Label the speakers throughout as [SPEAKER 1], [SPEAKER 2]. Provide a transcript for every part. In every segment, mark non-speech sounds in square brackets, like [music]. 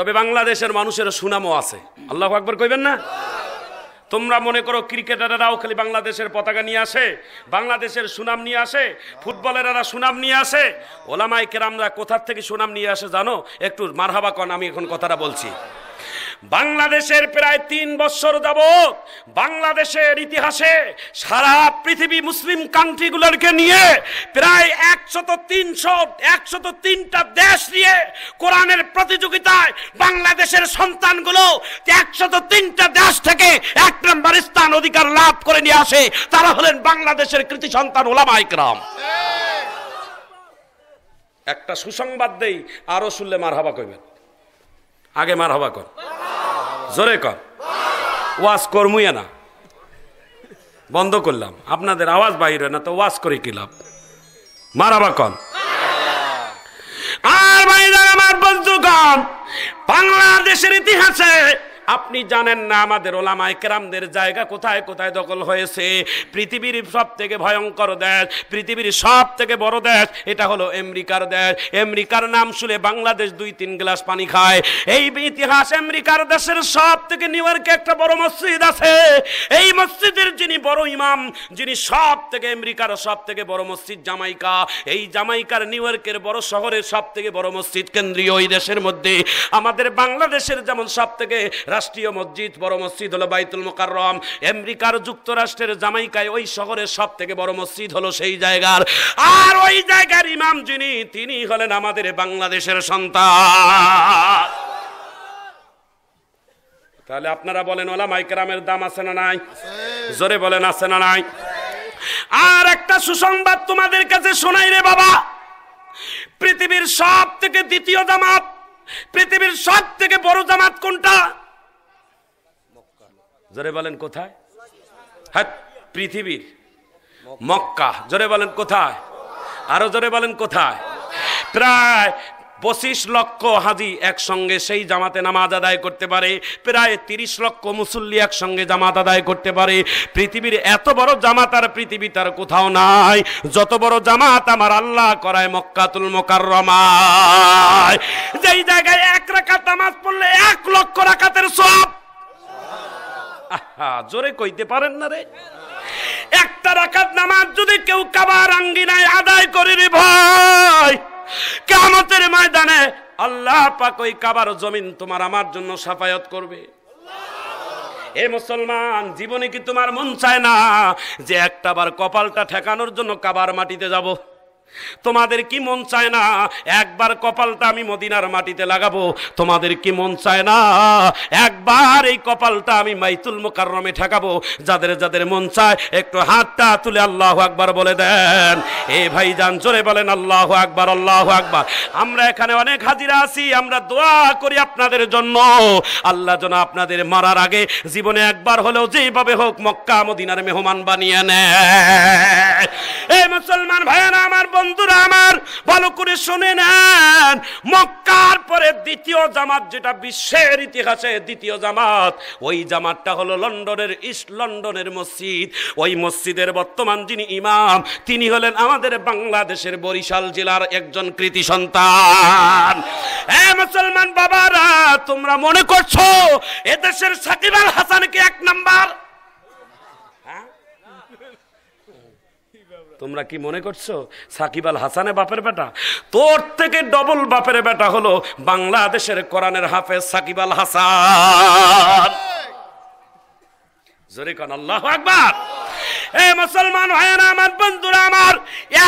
[SPEAKER 1] তবে বাংলাদেশের মানুষের সুনামও আছে আল্লাহ আকবর কইবেন না তোমরা মনে করো ক্রিকেটাররাও খালি বাংলাদেশের পতাকা নিয়ে আসে বাংলাদেশের সুনাম নিয়ে আসে ফুটবলেরা সুনাম নিয়ে আসে ওলামাই কেরামরা কোথার থেকে সুনাম নিয়ে আসে জানো একটু মারহাবা কন আমি এখন কথাটা বলছি বাংলাদেশের প্রায় তিন বছর যাব বাংলাদেশের ইতিহাসে সারা পৃথিবী মুসলিম কান্ট্রিগুলোকে নিয়ে প্রায় একশত তিনশো একশত তিনটা দেশ নিয়ে কোরআনের প্রতিযোগিতায় বাংলাদেশের সন্তানগুলো একশত তিনটা দেশ থেকে এক নম্বর স্থান অধিকার লাভ করে নিয়ে আসে তারা হলেন বাংলাদেশের কৃতি সন্তান ওলামাইকরাম একটা সুসংবাদ দেই আরো শুনলে মার হাবা কইবেন আগে মার হাবা কর জোরে কর ওয়াজ কর্মুয়ে না বন্ধ করলাম আপনাদের আওয়াজ বাহির হয় না তো ওয়াজ করে কি লাভ মারাবা কন আর ভাই আমার বন্ধুগণ বাংলাদেশের ইতিহাসে আপনি জানেন না আমাদের ওলামায় কেরামদের জায়গা কোথায় কোথায় দখল হয়েছে পৃথিবীর সব থেকে ভয়ঙ্কর দেশ পৃথিবীর সব থেকে বড় দেশ এটা হলো আমেরিকার দেশ আমেরিকার নাম শুনে বাংলাদেশ দুই তিন গ্লাস পানি খায় এই ইতিহাস আমেরিকার দেশের সব থেকে নিউ ইয়র্কে একটা বড় মসজিদ আছে এই মসজিদের যিনি বড় ইমাম যিনি সব থেকে আমেরিকার সব থেকে বড় মসজিদ জামাইকা এই জামাইকার নিউ ইয়র্কের বড় শহরের সব থেকে বড় মসজিদ কেন্দ্রীয় এই দেশের মধ্যে আমাদের বাংলাদেশের যেমন সব থেকে রাষ্ট্রীয় মসজিদ বড় মসজিদ হলো বাইতুল মোকাররম আমেরিকার যুক্তরাষ্ট্রের জামাইকায় ওই শহরের সব থেকে বড় মসজিদ হলো সেই জায়গার আর ওই জায়গার ইমাম যিনি তিনি হলেন আমাদের বাংলাদেশের সন্তান তাহলে আপনারা বলেন ওলা মাইকেরামের দাম আছে না নাই জোরে বলেন আছে না নাই আর একটা সুসংবাদ তোমাদের কাছে শোনাই রে বাবা পৃথিবীর সব থেকে দ্বিতীয় জামাত পৃথিবীর সব থেকে বড় জামাত কোনটা জোরে বলেন কোথায় হ্যাঁ পৃথিবীর মক্কা জোরে বলেন কোথায় আরো জোরে বলেন কোথায় প্রায় পঁচিশ লক্ষ হাজি একসঙ্গে সেই জামাতে নামাজ আদায় করতে পারে প্রায় তিরিশ লক্ষ মুসল্লি একসঙ্গে জামাত আদায় করতে পারে পৃথিবীর এত বড় জামাত আর পৃথিবী তার কোথাও নাই যত বড় জামাত আমার আল্লাহ করায় মক্কাতুল মোকাররমায় যেই জায়গায় এক রাখা তামাজ পড়লে এক লক্ষ রাখাতের সব [laughs] জোরে কইতে পারেন না রে একটা রাখাত নামাজ যদি কেউ কাবার আঙ্গিনায় আদায় করে রে ভাই কামতের ময়দানে আল্লাহ পাক ওই কাবার জমিন তোমার আমার জন্য সাফায়াত করবে এ মুসলমান জীবনে কি তোমার মন চায় না যে একটা বার কপালটা ঠেকানোর জন্য কাবার মাটিতে যাবো তোমাদের কি মন চায় না একবার কপালটা আমি মদিনার মাটিতে লাগাবো তোমাদের কি মন চায় না একবার এই কপালটা আমি মাইতুল মোকারমে ঠেকাবো যাদের যাদের মন চায় একটু হাতটা তুলে আল্লাহ একবার বলে দেন এ ভাই যান চলে বলেন আল্লাহ একবার আল্লাহ একবার আমরা এখানে অনেক হাজিরা আছি আমরা দোয়া করি আপনাদের জন্য আল্লাহ যেন আপনাদের মারার আগে জীবনে একবার হলেও যেভাবে হোক মক্কা মদিনার মেহমান বানিয়ে নেয় এ মুসলমান ভাইয়েরা আমার বন্ধুরা আমার ভালো করে শুনে নেন মক্কার পরে দ্বিতীয় জামাত যেটা বিশ্বের ইতিহাসে দ্বিতীয় জামাত ওই জামাতটা হলো লন্ডনের ইস্ট লন্ডনের মসজিদ ওই মসজিদের বর্তমান যিনি ইমাম তিনি হলেন আমাদের বাংলাদেশের বরিশাল জেলার একজন কৃতি সন্তান হ্যাঁ মুসলমান বাবারা তোমরা মনে করছো এদেশের সাকিব আল হাসানকে এক নাম্বার তোমরা কি মনে করছো সাকিব আল হাসানে বাপের বেটা তোর থেকে ডবল বাপের বেটা হলো বাংলাদেশের কোরআনের হাফেজ সাকিব আল হাসান জোরে কন আল্লাহ একবার এ মুসলমান হয় আমার বন্ধুরা আমার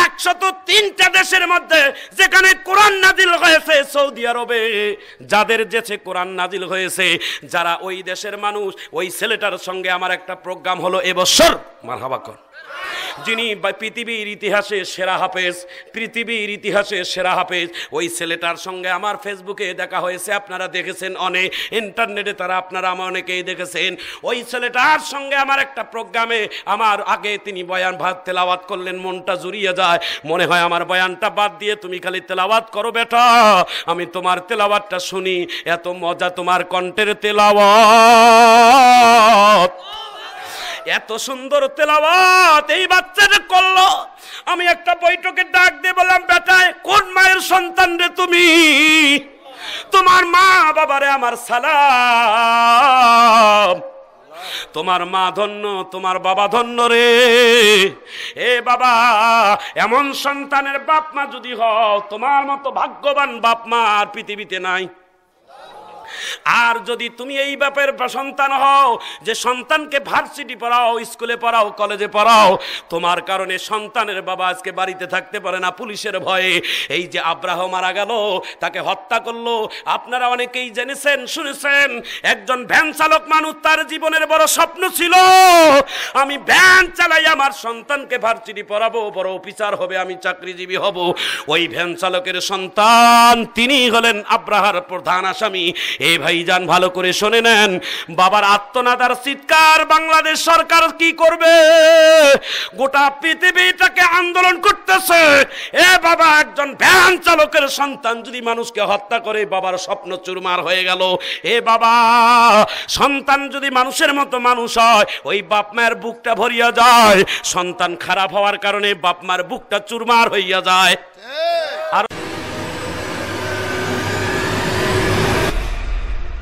[SPEAKER 1] একশত তিনটা দেশের মধ্যে যেখানে কোরআন নাজিল হয়েছে সৌদি আরবে যাদের যেছে কোরআন নাজিল হয়েছে যারা ওই দেশের মানুষ ওই ছেলেটার সঙ্গে আমার একটা প্রোগ্রাম হলো এবছর মারহাবাকর যিনি পৃথিবীর ইতিহাসে সেরা হাফেজ পৃথিবীর ইতিহাসে সেরা হাফেজ ওই ছেলেটার সঙ্গে আমার ফেসবুকে দেখা হয়েছে আপনারা দেখেছেন অনেক ইন্টারনেটে তারা আপনারা আমার অনেকেই দেখেছেন ওই ছেলেটার সঙ্গে আমার একটা প্রোগ্রামে আমার আগে তিনি বয়ান ভাত তেলাওয়াত করলেন মনটা জুড়িয়ে যায় মনে হয় আমার বয়ানটা বাদ দিয়ে তুমি খালি তেলাওয়াত করো বেটা আমি তোমার তেলাওয়াতটা শুনি এত মজা তোমার কণ্ঠের তেলাওয়াত এত সুন্দর তেলাওয়াত এই বাচ্চাটা করলো আমি একটা বৈঠকে ডাক দিয়ে বললাম বেটায় কোন মায়ের সন্তান রে তুমি তোমার মা বাবারে আমার সালাম তোমার মা ধন্য তোমার বাবা ধন্য রে এ বাবা এমন সন্তানের বাপ মা যদি হও তোমার মতো ভাগ্যবান বাপ মা আর পৃথিবীতে নাই আর যদি তুমি এই বাপের সন্তান হও যে সন্তানকে ভার্সিটি পড়াও স্কুলে পড়াও কলেজে পড়াও তোমার কারণে সন্তানের বাবা আজকে বাড়িতে থাকতে পারে না পুলিশের ভয়ে এই যে আব্রাহ মারা গেল তাকে হত্যা করলো আপনারা অনেকেই জেনেছেন শুনেছেন একজন ভ্যান চালক মানুষ তার জীবনের বড় স্বপ্ন ছিল আমি ভ্যান চালাই আমার সন্তানকে ভার্সিটি পড়াবো বড় অফিসার হবে আমি চাকরিজীবী হব ওই ভ্যান চালকের সন্তান তিনি হলেন আব্রাহার প্রধান আসামি এই ভাইজান ভালো করে শুনে নেন বাবার আত্মনাদার চিৎকার বাংলাদেশ সরকার কি করবে গোটা পৃথিবীটাকে আন্দোলন করতেছে এ বাবা একজন ভ্যান চালকের সন্তান যদি মানুষকে হত্যা করে বাবার স্বপ্ন চুরমার হয়ে গেল এ বাবা সন্তান যদি মানুষের মতো মানুষ হয় ওই বাপ মায়ের বুকটা ভরিয়া যায় সন্তান খারাপ হওয়ার কারণে বাপ মার বুকটা চুরমার হইয়া যায় আর